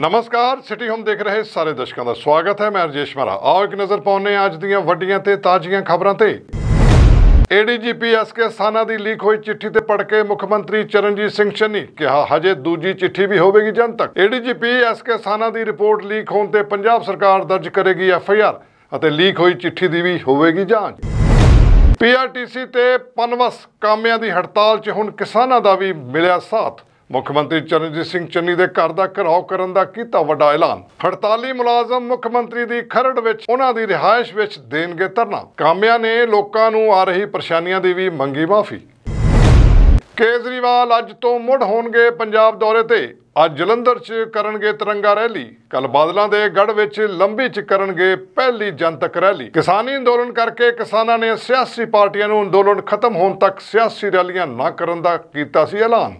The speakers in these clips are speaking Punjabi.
ਨਮਸਕਾਰ ਸਿਟੀ ਹੋਮ ਦੇਖ ਰਹੇ ਸਾਰੇ ਦਰਸ਼ਕਾਂ ਦਾ ਸਵਾਗਤ ਹੈ ਮੈਂ ਰਜੇਸ਼ ਮਰਾ ਆਓ ਇੱਕ ਨਜ਼ਰ ਪਾਉਨੇ ਅੱਜ ਦੀਆਂ ਵੱਡੀਆਂ ਤੇ ਤਾਜ਼ੀਆਂ ਖਬਰਾਂ ਤੇ ਏਡੀਜੀਪੀ ਐਸਕੇ ਸਾਨਾ ਦੀ ਲੀਕ ਹੋਈ ਚਿੱਠੀ ਤੇ ਪੜ ਕੇ ਮੁੱਖ ਮੰਤਰੀ ਚਰਨਜੀਤ ਸਿੰਘ ਚੰਨੀ ਕਿਹਾ ਹਜੇ ਦੂਜੀ ਚਿੱਠੀ ਵੀ ਹੋਵੇਗੀ ਜਨ ਤੱਕ ਏਡੀਜੀਪੀ ਐਸਕੇ ਸਾਨਾ ਦੀ ਰਿਪੋਰਟ ਲੀਕ ਹੋਣ ਤੇ ਪੰਜਾਬ ਸਰਕਾਰ ਦਰਜ ਕਰੇਗੀ ਐਫਆਈਆਰ ਅਤੇ ਲੀਕ ਹੋਈ ਚਿੱਠੀ ਦੀ ਵੀ ਹੋਵੇਗੀ ਜਾਂਚ ਪੀਆਰਟੀਸੀ ਤੇ ਪਨਵਸ ਕਾਮਿਆਂ ਦੀ ਹੜਤਾਲ 'ਚ ਹੁਣ ਕਿਸਾਨਾਂ ਦਾ ਵੀ ਮਿਲਿਆ ਸਾਥ ਮੁੱਖ ਮੰਤਰੀ ਚਰਨਜੀਤ ਸਿੰਘ ਚੰਨੀ ਦੇ ਘਰ ਦਾ ਘਰਾਓ ਕਰਨ ਦਾ ਕੀਤਾ ਵੱਡਾ ਐਲਾਨ 48 ਮੁਲਾਜ਼ਮ ਮੁੱਖ ਮੰਤਰੀ ਦੀ ਖਰੜ ਵਿੱਚ ਉਹਨਾਂ ਦੀ ਰਿਹਾਇਸ਼ ਵਿੱਚ ਦੇਣਗੇ ਧਰਨਾ ਕਾਮਿਆਂ ਨੇ ਲੋਕਾਂ ਨੂੰ ਆ ਰਹੀ ਪਰੇਸ਼ਾਨੀਆਂ ਦੀ ਵੀ ਮੰਗੀ ਮਾਫੀ ਕੇਜਰੀਵਾਲ ਅੱਜ ਤੋਂ ਮੁੜ ਹੋਣਗੇ ਪੰਜਾਬ ਦੌਰੇ ਤੇ ਅੱਜ ਜਲੰਧਰ 'ਚ ਕਰਨਗੇ ਤਿਰੰਗਾ ਰੈਲੀ ਕੱਲ ਬਾਦਲਾਂ ਦੇ ਗੜ ਵਿੱਚ ਲੰਬੀ 'ਚ ਕਰਨਗੇ ਪਹਿਲੀ ਜਨਤਕ ਰੈਲੀ ਕਿਸਾਨੀ ਅੰਦੋਲਨ ਕਰਕੇ ਕਿਸਾਨਾਂ ਨੇ ਸਿਆਸੀ ਪਾਰਟੀਆਂ ਨੂੰ ਅੰਦੋਲਨ ਖਤਮ ਹੋਣ ਤੱਕ ਸਿਆਸੀ ਰੈਲੀਆਂ ਨਾ ਕਰਨ ਦਾ ਕੀਤਾ ਸੀ ਐਲਾਨ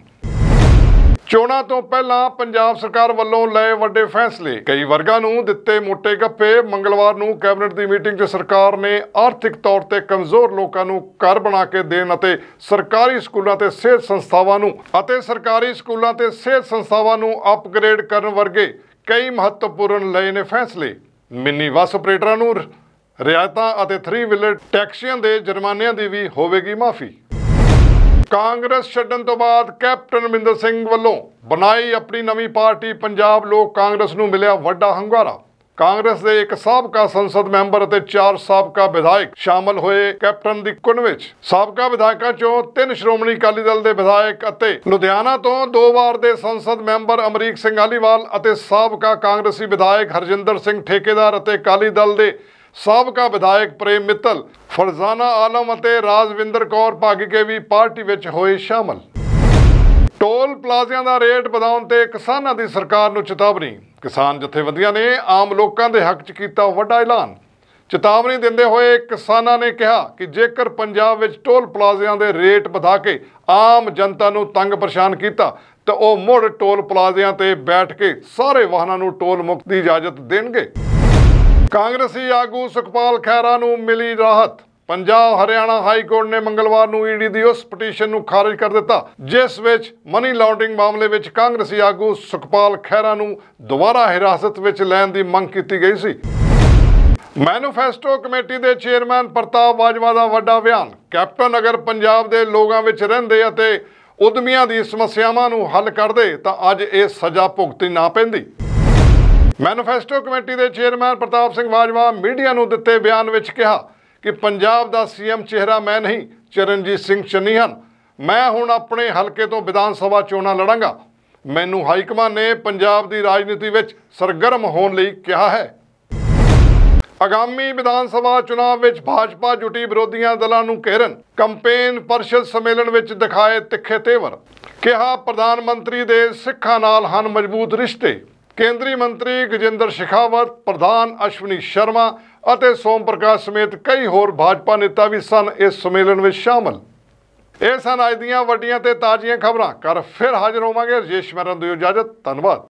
ਚੋਣਾਂ ਤੋਂ ਪਹਿਲਾਂ ਪੰਜਾਬ ਸਰਕਾਰ ਵੱਲੋਂ ਲਏ ਵੱਡੇ ਫੈਸਲੇ ਕਈ ਵਰਗਾਂ ਨੂੰ ਦਿੱਤੇ ਮੋٹے ਗੱਪੇ ਮੰਗਲਵਾਰ ਨੂੰ ਕੈਬਨਿਟ ਦੀ ਮੀਟਿੰਗ 'ਚ ਸਰਕਾਰ ਨੇ ਆਰਥਿਕ ਤੌਰ ਤੇ ਕਮਜ਼ੋਰ ਲੋਕਾਂ ਨੂੰ ਘਰ ਬਣਾ ਕੇ ਦੇਣ ਅਤੇ ਸਰਕਾਰੀ ਸਕੂਲਾਂ ਤੇ ਸਿਹਤ ਸੰਸਥਾਵਾਂ ਨੂੰ ਅਤੇ ਸਰਕਾਰੀ ਸਕੂਲਾਂ ਤੇ ਸਿਹਤ ਸੰਸਥਾਵਾਂ ਨੂੰ ਅਪਗ੍ਰੇਡ ਕਰਨ ਵਰਗੇ ਕਈ ਮਹੱਤਵਪੂਰਨ ਲਏ ਨੇ ਫੈਸਲੇ ਮਿੰਨੀ ਬੱਸ ਆਪਰੇਟਰਾਂ ਨੂੰ ਰਿਆਇਤਾਂ ਅਤੇ 3 ਵੀਲਰ ਟੈਕਸੀਆਂ ਦੇ ਜੁਰਮਾਨਿਆਂ ਦੀ ਵੀ ਹੋਵੇਗੀ ਮਾਫੀ ਕਾਂਗਰਸ ਛੱਡਣ ਤੋਂ ਬਾਅਦ ਕੈਪਟਨ ਅਮਰਿੰਦਰ ਸਿੰਘ ਵੱਲੋਂ ਬਣਾਈ ਆਪਣੀ ਨਵੀਂ ਪਾਰਟੀ ਪੰਜਾਬ ਲੋਕ ਕਾਂਗਰਸ ਨੂੰ ਮਿਲਿਆ ਵੱਡਾ ਹੰਗਾਰਾ ਕਾਂਗਰਸ ਦੇ ਇੱਕ ਸਾਬਕਾ ਸੰਸਦ ਮੈਂਬਰ ਅਤੇ ਚਾਰ ਸਾਬਕਾ ਵਿਧਾਇਕ ਸ਼ਾਮਲ ਹੋਏ ਕੈਪਟਨ ਦੀ ਕੁਨ ਵਿੱਚ ਸਾਬਕਾ ਵਿਧਾਇਕਾਂ ਚੋਂ ਤਿੰਨ ਸ਼੍ਰੋਮਣੀ ਅਕਾਲੀ ਦਲ ਦੇ ਵਿਧਾਇਕ ਅਤੇ ਲੁਧਿਆਣਾ ਤੋਂ ਦੋ ਵਾਰ ਦੇ ਸੰਸਦ ਮੈਂਬਰ ਅਮਰੀਕ ਸਿੰਘ ਆਲੀਵਾਲ ਅਤੇ ਸਾਬਕਾ ਕਾਂਗਰਸੀ ਵਿਧਾਇਕ ਹਰਜਿੰਦਰ ਸਿੰਘ ਠੇਕੇਦਾਰ ਅਤੇ ਅਕਾਲੀ ਦਲ ਦੇ ਸਾਬਕਾ ਵਿਧਾਇਕ ਪ੍ਰੇਮ ਮਿੱਤਲ ਫਰਜ਼ਾਨਾ ਆਲਮ ਅਤੇ ਰਾਜਵਿੰਦਰ ਕੌਰ ਭਾਗ ਕੇ ਵੀ ਪਾਰਟੀ ਵਿੱਚ ਹੋਏ ਸ਼ਾਮਲ ਟੋਲ ਪਲਾਜ਼ਿਆਂ ਦਾ ਰੇਟ ਵਧਾਉਣ ਤੇ ਕਿਸਾਨਾਂ ਦੀ ਸਰਕਾਰ ਨੂੰ ਚੇਤਾਵਨੀ ਕਿਸਾਨ ਜਥੇਬੰਦੀਆਂ ਨੇ ਆਮ ਲੋਕਾਂ ਦੇ ਹੱਕ 'ਚ ਕੀਤਾ ਵੱਡਾ ਐਲਾਨ ਚੇਤਾਵਨੀ ਦਿੰਦੇ ਹੋਏ ਕਿਸਾਨਾਂ ਨੇ ਕਿਹਾ ਕਿ ਜੇਕਰ ਪੰਜਾਬ ਵਿੱਚ ਟੋਲ ਪਲਾਜ਼ਿਆਂ ਦੇ ਰੇਟ ਵਧਾ ਕੇ ਆਮ ਜਨਤਾ ਨੂੰ ਤੰਗ ਪਰੇਸ਼ਾਨ ਕੀਤਾ ਤਾਂ ਉਹ ਮੁੜ ਟੋਲ ਪਲਾਜ਼ਿਆਂ ਤੇ ਬੈਠ ਕੇ ਸਾਰੇ ਵਾਹਨਾਂ ਨੂੰ ਟੋਲ ਮੁਕਤ ਦੀ ਇਜਾਜ਼ਤ ਦੇਣਗੇ ਕਾਂਗਰਸੀ ਆਗੂ ਸੁਖਪਾਲ ਖੈਰਾ ਨੂੰ ਮਿਲੀ ਰਾਹਤ ਪੰਜਾਬ ਹਰਿਆਣਾ ਹਾਈ ਕੋਰਟ ਨੇ ਮੰਗਲਵਾਰ ਨੂੰ ਈਡੀ ਦੀ ਉਸ ਪਟੀਸ਼ਨ ਨੂੰ ਖਾਰਜ ਕਰ ਦਿੱਤਾ ਜਿਸ ਵਿੱਚ ਮਨੀ ਲਾਂਡਰਿੰਗ ਮਾਮਲੇ ਵਿੱਚ ਕਾਂਗਰਸੀ ਆਗੂ ਸੁਖਪਾਲ ਖੈਰਾ ਨੂੰ ਦੁਬਾਰਾ ਹਿਰਾਸਤ ਵਿੱਚ ਲੈਣ ਦੀ ਮੰਗ ਕੀਤੀ ਗਈ ਸੀ ਮੈਨੂਫੈਸਟੋ ਕਮੇਟੀ ਦੇ ਚੇਅਰਮੈਨ ਪ੍ਰਤਾਪ ਬਾਜਵਾ ਦਾ ਵੱਡਾ ਬਿਆਨ ਕੈਪਟਨ ਅਗਰ ਪੰਜਾਬ ਦੇ ਲੋਕਾਂ ਵਿੱਚ ਰਹਿੰਦੇ ਅਤੇ ਉਦਮੀਆਂ ਦੀ ਸਮੱਸਿਆਵਾਂ ਨੂੰ ਹੱਲ ਕਰਦੇ ਤਾਂ ਅੱਜ ਇਹ ਸਜ਼ਾ ਭੁਗਤਣੀ ਨਾ ਪੈਂਦੀ ਮੈਨੀਫੈਸਟੋ ਕਮੇਟੀ ਦੇ ਚੇਅਰਮੈਨ ਪ੍ਰਤਾਪ ਸਿੰਘ ਬਾਜਵਾ ਮੀਡੀਆ ਨੂੰ ਦਿੱਤੇ ਬਿਆਨ ਵਿੱਚ ਕਿਹਾ ਕਿ ਪੰਜਾਬ ਦਾ ਸੀਐਮ ਚਿਹਰਾ ਮੈਂ ਨਹੀਂ ਚਰਨਜੀਤ ਸਿੰਘ ਚੰਨੀ ਹਨ ਮੈਂ ਹੁਣ ਆਪਣੇ ਹਲਕੇ ਤੋਂ ਵਿਧਾਨ ਸਭਾ ਚੋਣਾਂ ਲੜਾਂਗਾ ਮੈਨੂੰ ਹਾਈ ਕਮਾਨ ਨੇ ਪੰਜਾਬ ਦੀ ਰਾਜਨੀਤੀ ਵਿੱਚ ਸਰਗਰਮ ਹੋਣ ਲਈ ਕਿਹਾ ਹੈ ਆਗਾਮੀ ਵਿਧਾਨ ਸਭਾ ਚੋਣਾਂ ਵਿੱਚ ਭਾਜਪਾ ਜੁਟੀ ਵਿਰੋਧੀਆਂ ਦਲਾਂ ਨੂੰ ਘੇਰਨ ਕੰਪੇਨ ਪਰਿਸ਼ਦ ਸੰਮੇਲਨ ਵਿੱਚ ਦਿਖਾਏ ਤਿੱਖੇ ਤੇਵਰ ਕਿਹਾ ਪ੍ਰਧਾਨ ਮੰਤਰੀ ਦੇ ਸਿੱਖਾਂ ਨਾਲ ਹਨ ਮਜ਼ਬੂਤ ਰਿਸ਼ਤੇ ਕੇਂਦਰੀ ਮੰਤਰੀ ਗਜਿੰਦਰ ਸ਼ਿਖਾਵਤ ਪ੍ਰਧਾਨ ਅਸ਼ਵਨੀ ਸ਼ਰਮਾ ਅਤੇ ਸੋਮ ਪ੍ਰਕਾਸ਼ ਸਮੇਤ ਕਈ ਹੋਰ ਭਾਜਪਾ ਨੇਤਾ ਵੀ ਸਨ ਇਸ ਸੰਮੇਲਨ ਵਿੱਚ ਸ਼ਾਮਲ ਇਹ ਸਨ ਅੱਜ ਦੀਆਂ ਵੱਡੀਆਂ ਤੇ ਤਾਜ਼ੀਆਂ ਖਬਰਾਂ ਕਰ ਫਿਰ ਹਾਜ਼ਰ ਹੋਵਾਂਗੇ ਰਜੇਸ਼ ਮਰਨ ਦੀ ਇਜਾਜ਼ਤ ਧੰਨਵਾਦ